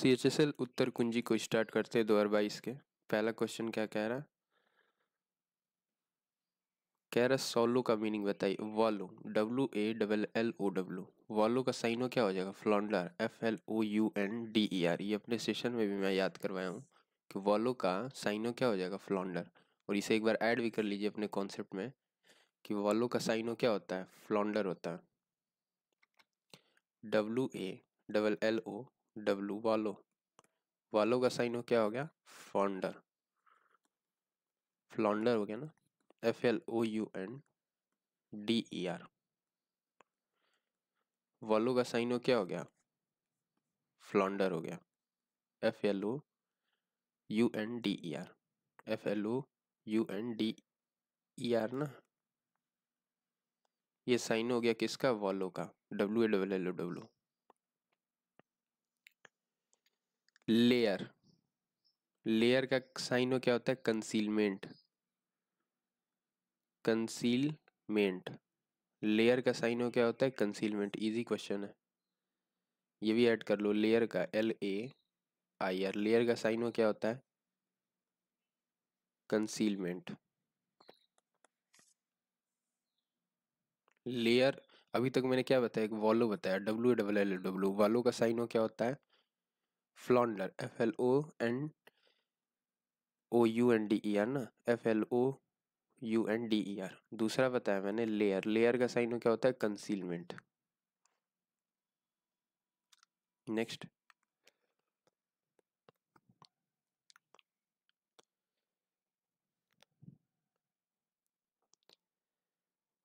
सी H S L उत्तर कुंजी को स्टार्ट करते हैं दो हज़ार बाईस के पहला क्वेश्चन क्या कह रहा कह रहा सोलो का मीनिंग बताइए wallow W A double L O W wallow का साइनो क्या हो जाएगा flounder F L O U N D E R ये अपने सेशन में भी मैं याद करवाया हूँ कि वॉलो का साइनो क्या हो जाएगा फ्लॉन्डर और इसे एक बार ऐड भी कर लीजिए अपने कॉन्सेप्ट में कि वॉलो का साइनो क्या होता है फ्लॉन्डर होता है W A double L O W wallow wallow का साइन हो क्या हो गया फ्लॉन्डर फ्लॉन्डर हो गया ना F L O U N D E R wallow का साइन हो क्या हो गया फ्लाउंडर हो गया F L O U N D E R F L O U N D E R ना ये साइन हो गया किसका वालो का W A double L O W layer layer का साइन क्या होता है कंसीलमेंट कंसीलमेंट लेयर का साइन क्या होता है कंसीलमेंट इजी क्वेश्चन है ये भी ऐड कर लो लेयर का L A I R layer का साइन क्या होता है कंसीलमेंट लेयर अभी तक मैंने क्या बताया एक वॉलो बताया W W L W wallow का साइन क्या होता है flounder F L O N O U N D E R ना F L O U N D E R दूसरा बताया मैंने लेयर लेयर का साइन क्या होता है कंसीलमेंट नेक्स्ट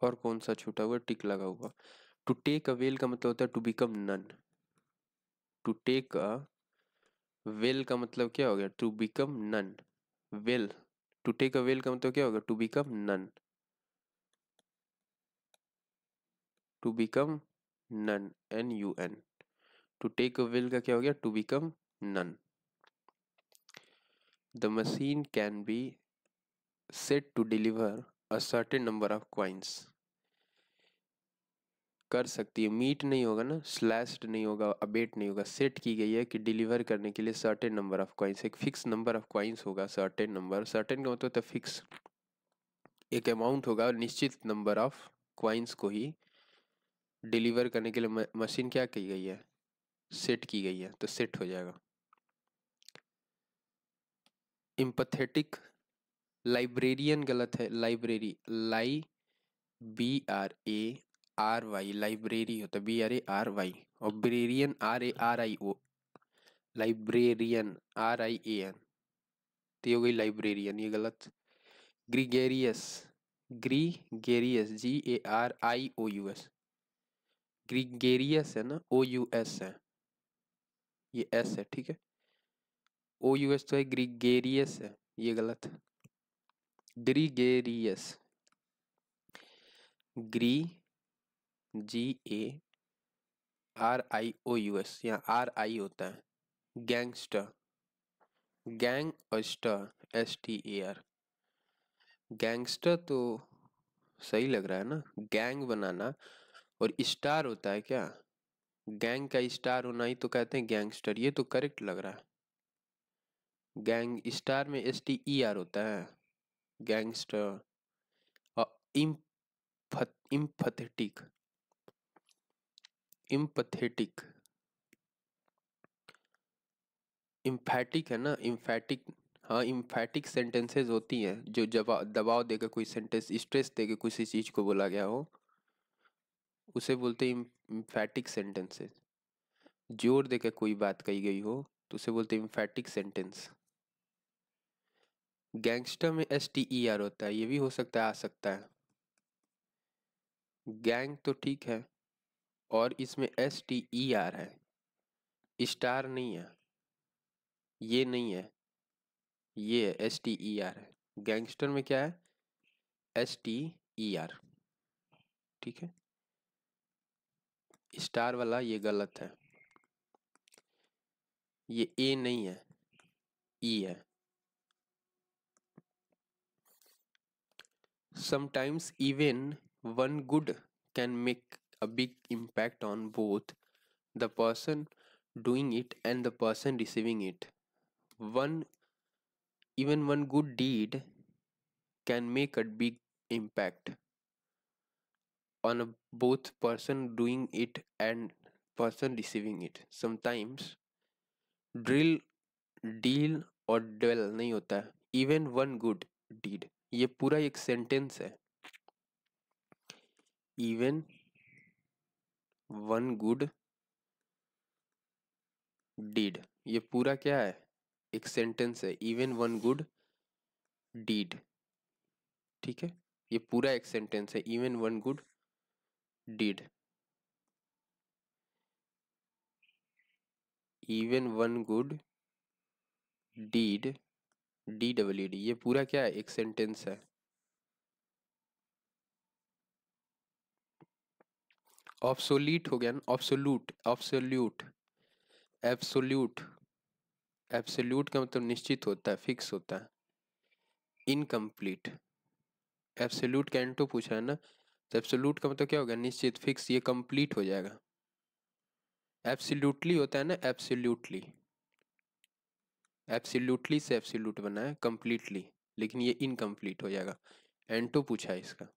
और कौन सा छूटा हुआ टिक लगा हुआ टू टेक अवेल का मतलब होता है to become nun to take a veil का मतलब क्या हो गया to become nun veil to take a veil का मतलब क्या होगा to become nun to become nun N U N to take a veil का क्या हो गया to become nun the machine can be set to deliver a certain number of coins कर सकती है मीट नहीं होगा ना स्लैश्ड नहीं होगा अबेट नहीं होगा सेट की गई है कि डिलीवर करने के लिए सर्टेन नंबर ऑफ क्वाइंस एक फिक्स नंबर ऑफ क्वाइंस होगा सर्टेन नंबर सर्टेन का मतलब होता तो फिक्स एक अमाउंट होगा निश्चित नंबर ऑफ क्वाइंस को ही डिलीवर करने के लिए मशीन क्या की गई है सेट की गई है तो सेट हो जाएगा इम्पथेटिक लाइब्रेरियन गलत है लाइब्रेरी लाई B R A R Y library होता है B R A R Y और R A R I O librarian R I A N तो हो गई लाइब्रेरियन ये गलत gregarious gregarious G A R I O U S gregarious है ना ओ यू एस है ये एस है ठीक है ओ यू एस तो है ग्रीगेरियस है ये गलत है ग्रीगेरियस ग्री G A R I O U S यहाँ आर आई होता है gangster gangster S T A R gangster तो सही लग रहा है ना गैंग बनाना और स्टार होता है क्या गैंग का स्टार होना ही तो कहते हैं गैंगस्टर ये तो करेक्ट लग रहा है गैंग स्टार में एस टी ई आर होता है गैंगस्टर और इम्फथेटिक इम्पथेटिक इम्फैटिक है ना इम्फैटिक हाँ इम्फैटिक सेंटेंसेज होती हैं जो जवा दबाव देकर कोई सेंटेंस स्ट्रेस देकर किसी चीज़ को बोला गया हो उसे बोलते हैं इम्फैटिक सेंटेंसेस जोर देकर कोई बात कही गई हो तो उसे बोलते हैं इम्फैटिक सेंटेंस गैंगस्टर में एस टी ई आर होता है ये भी हो सकता है आ सकता है गैंग तो ठीक है और इसमें एस टी ई आर है स्टार नहीं है ये नहीं है ये एस टी ई आर है गैंगस्टर e में क्या है एस टी ई आर ठीक है स्टार वाला ये गलत है ये ए नहीं है ई e है sometimes even one good can make a big impact on both the person doing it and the person receiving it one even one good deed can make a big impact on a, both person doing it and person receiving it sometimes drill deal or dwell nahi hota even one good deed deed ये पूरा एक sentence है even one good deed ये पूरा क्या है एक sentence है इवन वन गुड डीड ठीक है ये पूरा एक सेंटेंस है even one good deed even one good deed D W D ये पूरा क्या है एक सेंटेंस है ऑब्सोलीट हो गया ना ऑब्सोलूट ऑब्सोल्यूट एब्सोल्यूट एब्सोल्यूट का मतलब निश्चित होता है फिक्स होता है इनकम्प्लीट एब्सोल्यूट का एंटो तो पूछा है ना तो एब्सोल्यूट का मतलब क्या होगा निश्चित फिक्स ये कंप्लीट हो जाएगा एब्सोल्यूटली होता है ना एब्सोल्यूटली एब्सोल्यूटली से एब्सोल्यूट बना है कंप्लीटली लेकिन ये इनकम्प्लीट हो जाएगा एंटो तो पूछा है इसका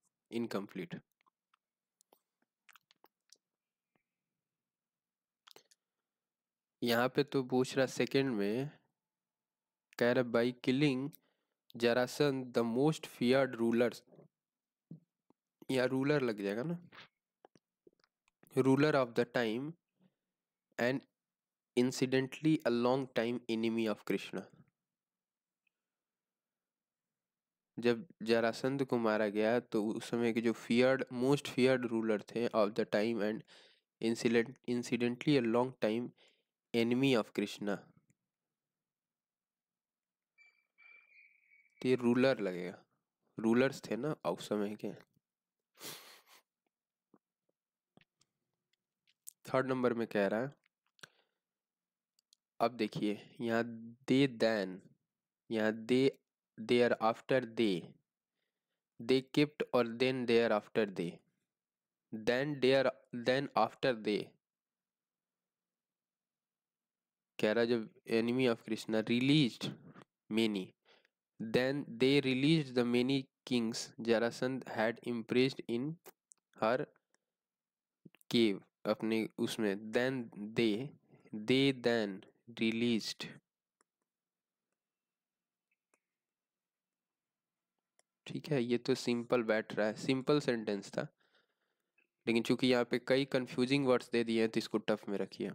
इनकम्प्लीट यहाँ पे तो पूछ रहा सेकंड में कह रहा by killing Jarasandh the most feared rulers या रूलर लग जाएगा ना ruler of the time and incidentally a long time enemy of Krishna जब जरासंध को मारा गया तो उस समय के जो फियर्ड मोस्ट फियर्ड रूलर थे of the time and incident incidentally a long time enemy of Krishna ये रूलर लगेगा रूलर्स थे ना उस समय के थर्ड नंबर में कह रहा है अब देखिए यहाँ दे दैन यहाँ they they are after they they kept और then they are after they then there then after they कह रहा जब enemy of Krishna released many then they release the many kings Jarasandh had imprisoned in her cave अपने उसमें then they they then released ठीक है ये तो सिंपल बैठ रहा है सिंपल सेंटेंस था लेकिन चूंकि यहाँ पे कई कंफ्यूजिंग वर्ड्स दे दिए हैं तो इसको टफ में रखिए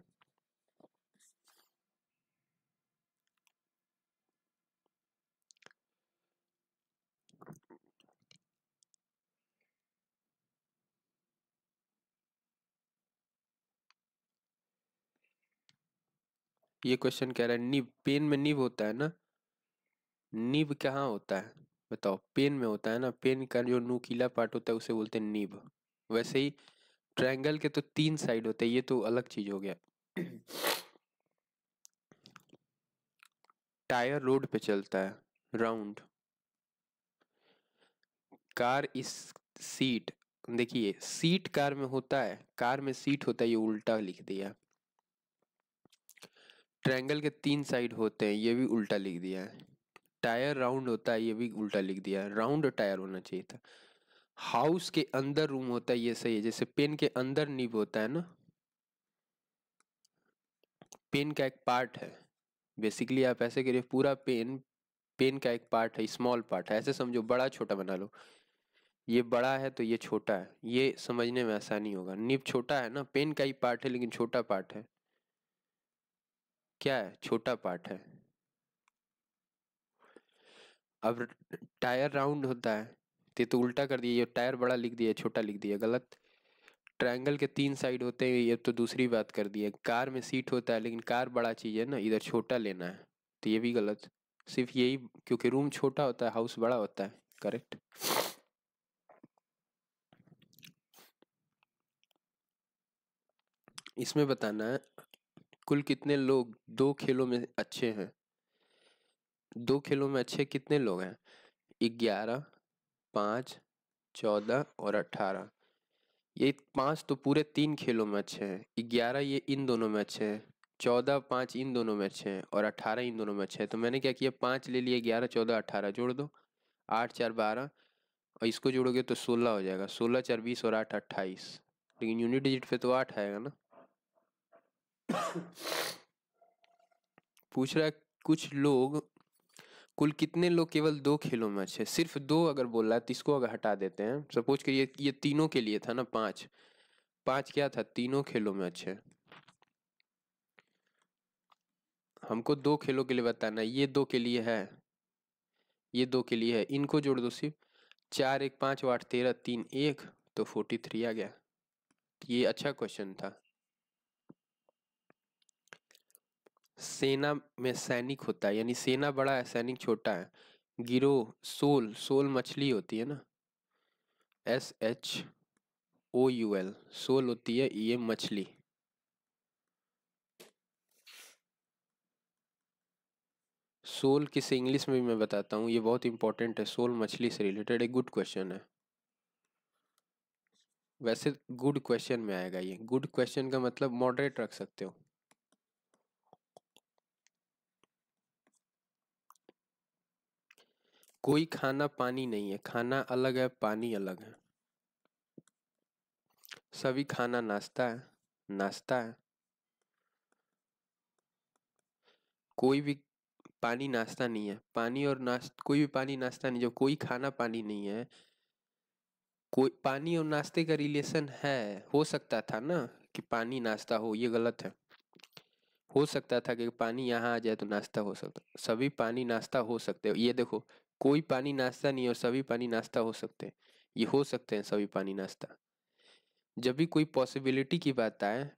ये क्वेश्चन कह रहा है निब पेन में निब होता है ना निब कहाँ होता है बताओ पेन में होता है ना पेन का जो नुकीला पार्ट होता है उसे बोलते हैं निब वैसे ही ट्रायंगल के तो तीन साइड होते हैं ये तो अलग चीज हो गया टायर रोड पे चलता है राउंड कार इस सीट देखिए सीट कार में होता है कार में सीट होता है ये उल्टा लिख दिया ट्रायंगल के तीन साइड होते हैं ये भी उल्टा लिख दिया है टायर राउंड होता है ये भी उल्टा लिख दिया है राउंड टायर होना चाहिए था हाउस के अंदर रूम होता है ये सही है जैसे पेन के अंदर निब होता है ना पेन का एक पार्ट है बेसिकली आप ऐसे करिए पूरा पेन पेन का एक पार्ट है स्मॉल पार्ट है ऐसे समझो बड़ा छोटा बना लो ये बड़ा है तो ये छोटा है ये समझने में आसानी होगा निब छोटा है ना पेन का ही पार्ट है लेकिन छोटा पार्ट है क्या है छोटा पार्ट है अब टायर राउंड होता है तो तो उल्टा कर दिया ये टायर बड़ा लिख दिया छोटा लिख दिया गलत ट्रायंगल के तीन साइड होते हैं ये तो दूसरी बात कर दी है कार में सीट होता है लेकिन कार बड़ा चीज़ है ना इधर छोटा लेना है तो ये भी गलत सिर्फ यही क्योंकि रूम छोटा होता है हाउस बड़ा होता है करेक्ट इसमें बताना है कुल कितने लोग दो खेलों में अच्छे हैं दो खेलों में अच्छे कितने लोग हैं ग्यारह पाँच चौदह और अट्ठारह ये पाँच तो पूरे तीन खेलों में अच्छे हैं ग्यारह ये इन दोनों में अच्छे हैं चौदह पाँच इन दोनों में अच्छे हैं और अट्ठारह इन दोनों में अच्छे हैं तो मैंने क्या किया पाँच ले लिए ग्यारह चौदह अट्ठारह जोड़ दो आठ चार बारह और इसको जोड़ोगे तो सोलह हो जाएगा सोलह चार बीस और आठ अट्ठाईस लेकिन यूनिट डिजिट पे तो आठ आएगा ना पूछ रहा है कुछ लोग कुल कितने लोग केवल दो खेलों में अच्छे सिर्फ दो अगर बोल रहा है तो इसको अगर हटा देते हैं सपोज करिए ये तीनों के लिए था ना पांच पांच क्या था तीनों खेलों में अच्छे हमको दो खेलों के लिए बताना ये दो के लिए है ये दो के लिए है इनको जोड़ दो सिर्फ चार एक पांच आठ तेरह तीन एक तो फोर्टी थ्री आ गया ये अच्छा क्वेश्चन था सेना में सैनिक होता है यानी सेना बड़ा है सैनिक छोटा है गिरोह सोल सोल मछली होती है ना S H O U L sole होती है ये मछली सोल किसे इंग्लिश में भी मैं बताता हूँ ये बहुत इंपॉर्टेंट है सोल मछली से रिलेटेड एक गुड क्वेश्चन है वैसे गुड क्वेश्चन में आएगा ये गुड क्वेश्चन का मतलब मॉडरेट रख सकते हो कोई खाना पानी नहीं है खाना अलग है पानी अलग है सभी खाना नाश्ता है नाश्ता है कोई भी पानी नाश्ता नहीं है पानी और नाश्ता कोई भी पानी नाश्ता नहीं जो कोई खाना पानी नहीं है कोई पानी और नाश्ते का रिलेशन है हो सकता था ना कि पानी नाश्ता हो ये गलत है हो सकता था कि पानी यहाँ आ जाए तो नाश्ता हो सकता सभी पानी नाश्ता हो सकते हो ये देखो कोई पानी नाश्ता नहीं और सभी पानी नाश्ता हो सकते हैं ये हो सकते हैं सभी पानी नाश्ता जब भी कोई पॉसिबिलिटी की बात आए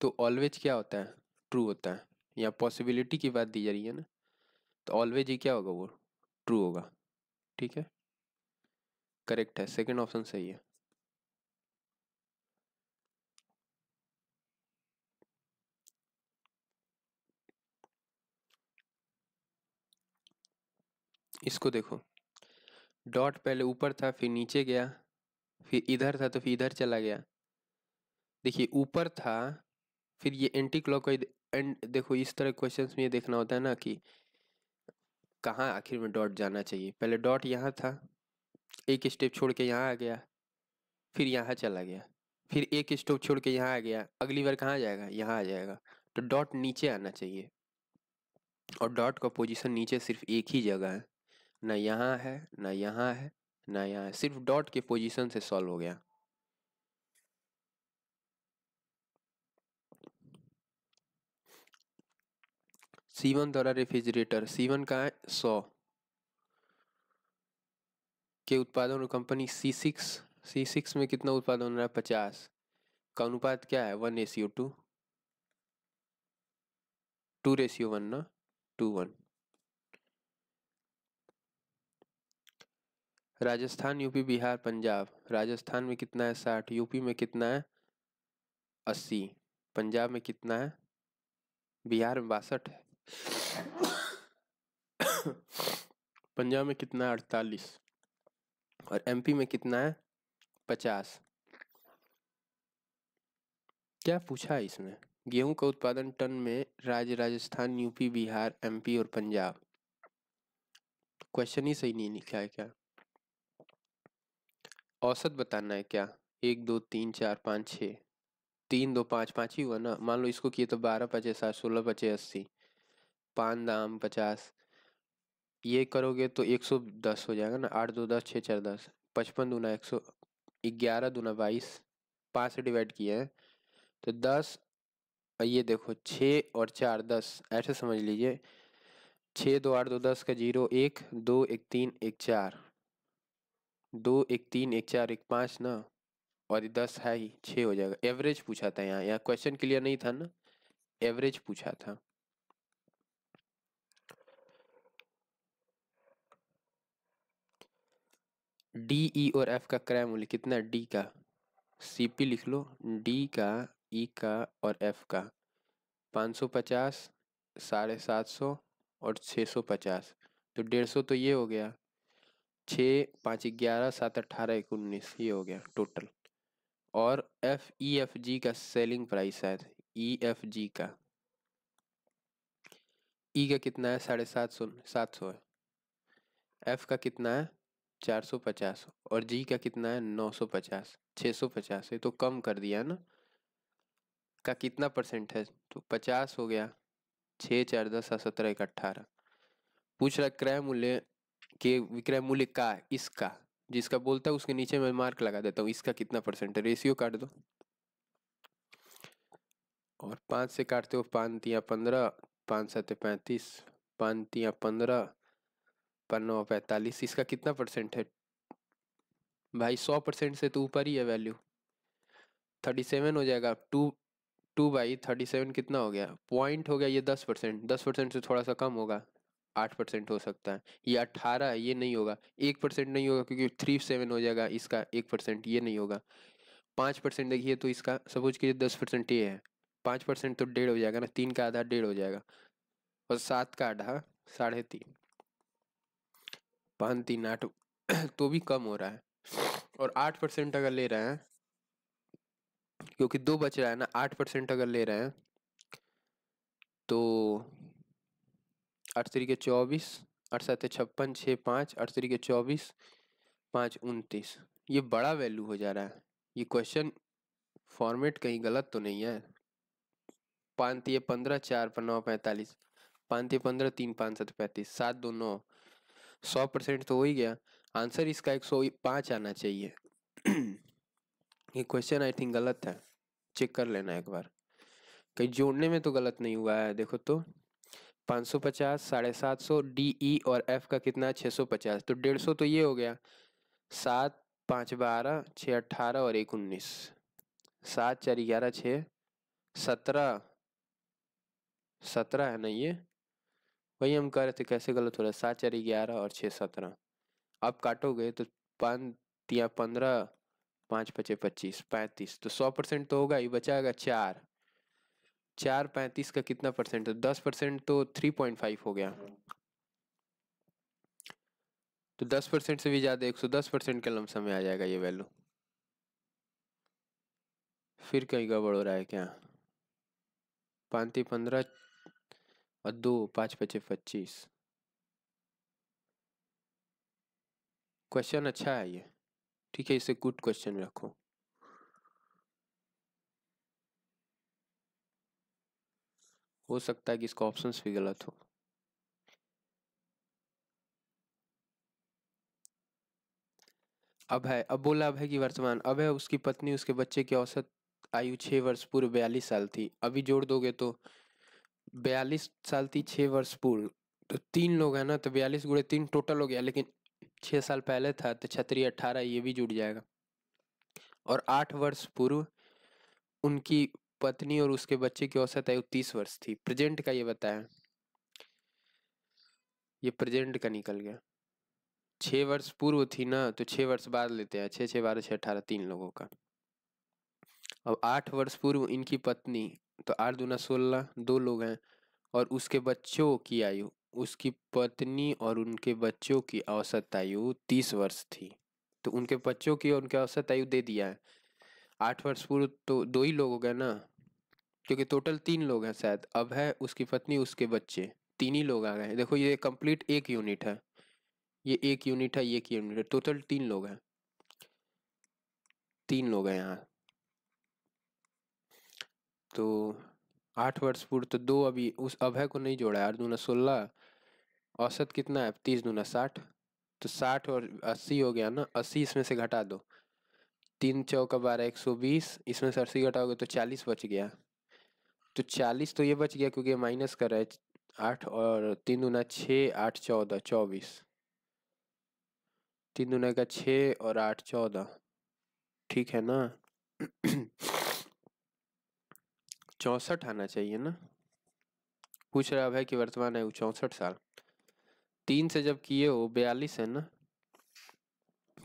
तो ऑलवेज क्या होता है ट्रू होता है या पॉसिबिलिटी की बात दी जा रही है ना तो ऑलवेज ही क्या होगा वो ट्रू होगा ठीक है करेक्ट है सेकंड ऑप्शन सही है इसको देखो डॉट पहले ऊपर था फिर नीचे गया फिर इधर था तो फिर इधर चला गया देखिए ऊपर था फिर ये एंटी क्लॉक एंड देखो इस तरह क्वेश्चन में ये देखना होता है ना कि कहाँ आखिर में डॉट जाना चाहिए पहले डॉट यहाँ था एक स्टेप छोड़ के यहाँ आ गया फिर यहाँ चला गया फिर एक स्टेप छोड़ के यहाँ आ गया अगली बार कहाँ जाएगा यहाँ आ जाएगा तो डॉट नीचे आना चाहिए और डॉट का पोजीशन नीचे सिर्फ एक ही जगह है ना यहाँ है ना यहाँ है ना यहाँ है सिर्फ डॉट के पोजीशन से सॉल्व हो गया सीवन द्वारा रेफ्रिजरेटर सीवन का है सौ के उत्पादन और company C six C six में कितना उत्पादन हो रहा है पचास का अनुपात क्या है one ratio two two ratio one ना two one Rajasthan UP Bihar Punjab Rajasthan में कितना है साठ यूपी में कितना है अस्सी पंजाब में कितना है बिहार में बासठ है पंजाब में कितना है अड़तालीस और एमपी में कितना है पचास क्या पूछा है इसमें गेहूं का उत्पादन टन में राज्य राजस्थान यूपी बिहार एमपी और पंजाब क्वेश्चन ही सही नहीं लिखा है क्या औसत बताना है क्या एक दो तीन चार पाँच छः तीन दो पाँच पाँच ही हुआ ना मान लो इसको किए तो बारह पचे साठ सोलह पचे अस्सी पाँच दाम पचास ये करोगे तो एक सौ दस हो जाएगा ना आठ दो दस छः चार दस पचपन दूना एक सौ ग्यारह दूना बाईस पाँच से डिवाइड किया है तो दस ये देखो छः और चार दस ऐसे समझ लीजिए छः दो आठ दो दस का जीरो एक दो एक तीन एक चार दो एक तीन एक चार एक पाँच ना और ये दस है ही छः हो जाएगा एवरेज पूछा था यहाँ यहाँ क्वेश्चन क्लियर नहीं था ना एवरेज पूछा था डी ई e और एफ का क्रय मूल्य कितना डी का सी पी लिख लो डी का ई e का और एफ का पाँच सौ पचास साढ़े सात सौ और छः सौ पचास तो डेढ़ सौ तो ये हो गया छः पाँच ग्यारह सात अट्ठारह एक उन्नीस ये हो गया टोटल और एफ ई एफ जी का सेलिंग प्राइस है ई एफ जी का ई e का कितना है साढ़े सात सौ सात सौ है एफ का कितना है चार सौ पचास और जी का कितना है नौ सौ पचास छः सौ पचास ये तो कम कर दिया ना का कितना परसेंट है तो पचास हो गया छः चार दस सत्रह एक अट्ठारह पूछ रहा क्रय मूल्य कि विक्रय मूल्य का इसका जिसका बोलता है उसके नीचे मैं मार्क लगा देता हूँ इसका कितना परसेंट है रेशियो काट दो और पाँच से काटते हो पाँच या पंद्रह पाँच सात पैंतीस पाँच या पंद्रह पन्नौ पैंतालीस इसका कितना परसेंट है भाई सौ परसेंट से तो ऊपर ही है वैल्यू थर्टी सेवन हो जाएगा two two by thirty seven कितना हो गया पॉइंट हो गया ये दस परसेंट दस परसेंट से थोड़ा सा कम होगा आठ परसेंट हो सकता है ये अट्ठारह ये नहीं होगा एक परसेंट नहीं होगा क्योंकि थ्री सेवन हो जाएगा इसका एक परसेंट ये नहीं होगा पाँच परसेंट देखिए तो इसका सपोज कीजिए दस परसेंट ये है पाँच परसेंट तो डेढ़ हो जाएगा ना तीन का आधा डेढ़ हो जाएगा और सात का आधा साढ़े तीन पाँच तीन आठ तो भी कम हो रहा है और आठ परसेंट अगर ले रहे हैं क्योंकि दो बच रहा है ना आठ परसेंट अगर ले रहे हैं तो आठ के चौबीस आठ सात छप्पन छः पाँच आठ के चौबीस पाँच उनतीस ये बड़ा वैल्यू हो जा रहा है ये क्वेश्चन फॉर्मेट कहीं गलत तो नहीं है पाँच ये पंद्रह चार पर नौ पैंतालीस पाँच ये पंद्रह तीन पाँच सत पैंतीस सात दो नौ सौ परसेंट तो हो ही गया आंसर इसका एक सौ पाँच आना चाहिए ये क्वेश्चन आई थिंक गलत है चेक कर लेना एक बार कहीं जोड़ने में तो गलत नहीं हुआ है देखो तो पाँच सौ पचास साढ़े सात सौ डी ई e और एफ का कितना है छः सौ पचास तो डेढ़ सौ तो ये हो गया सात पाँच बारह छः अट्ठारह और एक उन्नीस सात चार ग्यारह छः सत्रह सत्रह है ना ये वही हम कह रहे थे कैसे गलत हो रहा है सात चार ग्यारह और छः सत्रह अब काटोगे तो पाँच या पंद्रह पाँच पचे पच्चीस पैंतीस तो सौ परसेंट तो होगा ही बचाएगा चार चार पैंतीस का कितना परसेंट है दस परसेंट तो थ्री पॉइंट फाइव हो गया तो दस परसेंट से भी ज़्यादा एक सौ दस परसेंट के लमसम में आ जाएगा ये वैल्यू फिर कहीं गड़बड़ हो रहा है क्या पांती पंद्रह और दो पाँच पचे पच्चीस क्वेश्चन अच्छा है ये ठीक है इसे गुड क्वेश्चन रखो हो सकता है कि इसका ऑप्शंस भी गलत हो अब है अब बोला अब है कि वर्तमान अब है उसकी पत्नी उसके बच्चे की औसत आयु छः वर्ष पूर्व बयालीस साल थी अभी जोड़ दोगे तो बयालीस साल थी छः वर्ष पूर्व तो तीन लोग हैं ना तो बयालीस गुड़े तीन टोटल हो गया लेकिन छः साल पहले था तो छतरी अट्ठारह ये भी जुड़ जाएगा और आठ वर्ष पूर्व उनकी पत्नी और उसके बच्चे की औसत आयु तीस वर्ष थी प्रेजेंट का ये बताया ये प्रेजेंट का निकल गया छः वर्ष पूर्व थी ना तो छः वर्ष बाद लेते हैं छः छः बारह छः अठारह तीन लोगों का अब आठ वर्ष पूर्व इनकी पत्नी तो आठ दूना सोलह दो लोग हैं और उसके बच्चों की आयु उसकी पत्नी और उनके बच्चों की औसत आयु तीस वर्ष थी तो उनके बच्चों की और उनके औसत आयु दे दिया है आठ वर्ष पूर्व तो दो ही लोग हो गए ना क्योंकि टोटल तीन लोग हैं शायद अब है उसकी पत्नी उसके बच्चे तीन ही लोग आ गए देखो ये कंप्लीट एक यूनिट है ये एक यूनिट है ये एक यूनिट है टोटल तीन लोग हैं तीन लोग हैं यहाँ तो आठ वर्ष पूर्व तो दो अभी उस अभय को नहीं जोड़ा है आठ दूना सोलह औसत कितना है तीस दूना साठ तो साठ और अस्सी हो गया ना अस्सी इसमें से घटा दो तीन चौका बारह एक सौ बीस इसमें से अस्सी घटाओगे तो चालीस बच गया तो चालीस तो ये बच गया क्योंकि माइनस कर रहा है आठ और तीन दुना छः आठ चौदह चौबीस तीन दूना का छः और आठ चौदह ठीक है ना चौंसठ आना चाहिए ना पूछ रहा है कि वर्तमान है वो चौंसठ साल तीन से जब किए हो बयालीस है ना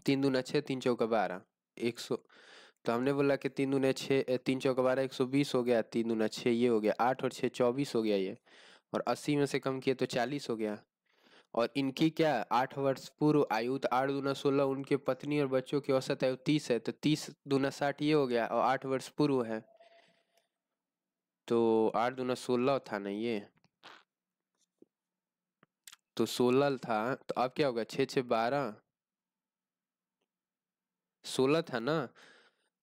तीन दुना छः तीन चौका बारह एक सौ तो हमने बोला कि तीन दुना छः तीन चौक बारह एक सौ बीस हो गया तीन दूना छः ये हो गया आठ और छः चौबीस हो गया ये और अस्सी में से कम किए तो चालीस हो गया और इनकी क्या आठ वर्ष पूर्व आयु तो आठ दूना सोलह उनके पत्नी और बच्चों की औसत आयु तीस है तो तीस दूना साठ ये हो गया और आठ वर्ष पूर्व है तो आठ दूना सोलह था ना ये तो सोलह था तो अब क्या होगा छः छः बारह सोलह था ना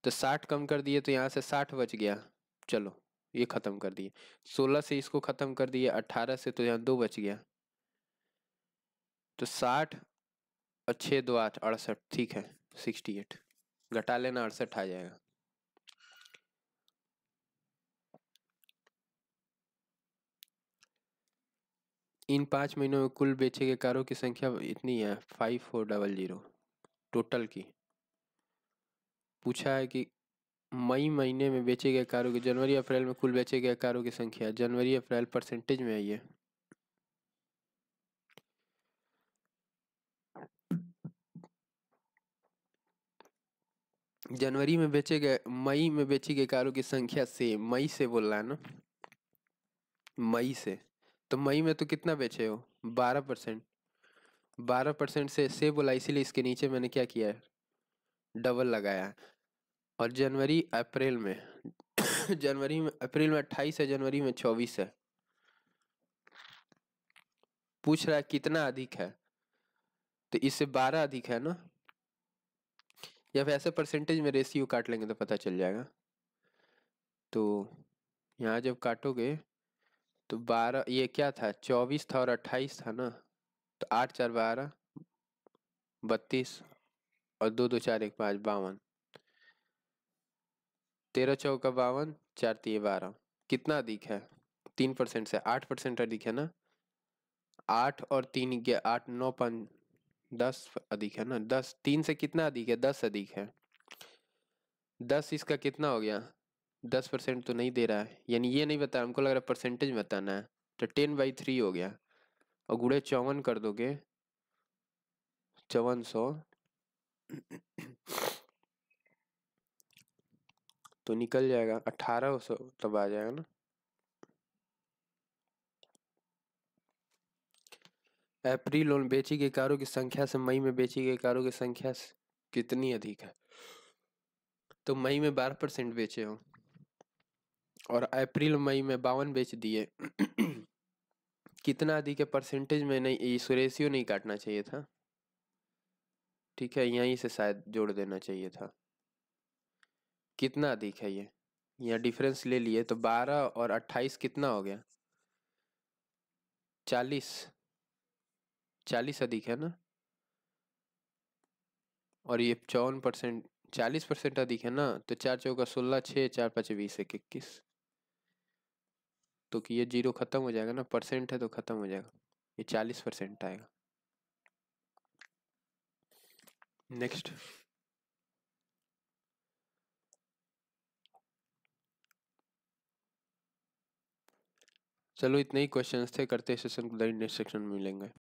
तो साठ कम कर दिए तो यहाँ से साठ बच गया चलो ये ख़त्म कर दिए सोलह से इसको ख़त्म कर दिए अट्ठारह से तो यहाँ दो बच गया तो साठ और छः दो आठ अड़सठ ठीक है सिक्सटी एट घटा लेना अड़सठ आ जाएगा इन पाँच महीनों में कुल बेचे गए कारों की संख्या इतनी है five four double zero total की पूछा है कि मई महीने में बेचे गए कारों की जनवरी अप्रैल में कुल बेचे गए कारों की संख्या जनवरी अप्रैल परसेंटेज में है जनवरी में बेचे गए मई में बेची गई कारों की संख्या से मई से बोल रहा है ना मई से तो मई में तो कितना बेचे हो बारह परसेंट बारह परसेंट से से बोला इसीलिए इसके नीचे मैंने क्या किया है डबल लगाया और जनवरी अप्रैल में जनवरी में अप्रैल में अट्ठाईस है जनवरी में चौबीस है पूछ रहा है कितना अधिक है तो इससे बारह अधिक है ना या फिर ऐसे परसेंटेज में रेशियो काट लेंगे तो पता चल जाएगा तो यहाँ जब काटोगे तो बारह ये क्या था चौबीस था और अट्ठाईस था ना तो आठ चार बारह बत्तीस और दो दो चार एक पाँच बावन तेरह चौका बावन चार तीन बारह कितना अधिक है तीन परसेंट से आठ परसेंट अधिक है ना आठ और तीन आठ नौ पाँच दस अधिक है ना दस तीन से कितना अधिक है दस अधिक है दस इसका कितना हो गया दस परसेंट तो नहीं दे रहा है यानी ये नहीं बताया हमको लग रहा है परसेंटेज बताना है तो टेन बाई थ्री हो गया और गुड़े चौवन कर दोगे चौवन सौ तो निकल जाएगा अठारह सौ तब आ जाएगा ना अप्रैल और बेची गई कारों की संख्या से मई में बेची गई कारों की संख्या कितनी अधिक है तो मई में बारह परसेंट बेचे हो और अप्रैल मई में बावन बेच दिए कितना अधिक है परसेंटेज में नहीं इस रेशियो नहीं काटना चाहिए था ठीक है यहीं से शायद जोड़ देना चाहिए था कितना अधिक है ये यहाँ डिफरेंस ले लिए तो बारह और अट्ठाईस कितना हो गया चालीस चालीस अधिक है ना और ये चौवन परसेंट चालीस परसेंट अधिक है ना तो चार चौका सोलह छः चार पाँच बीस एक इक्कीस तो कि ये जीरो खत्म हो जाएगा ना परसेंट है तो खत्म हो जाएगा ये चालीस परसेंट आएगा नेक्स्ट चलो इतने ही क्वेश्चंस थे करते सेशन को नेक्स्ट सेक्शन में मिलेंगे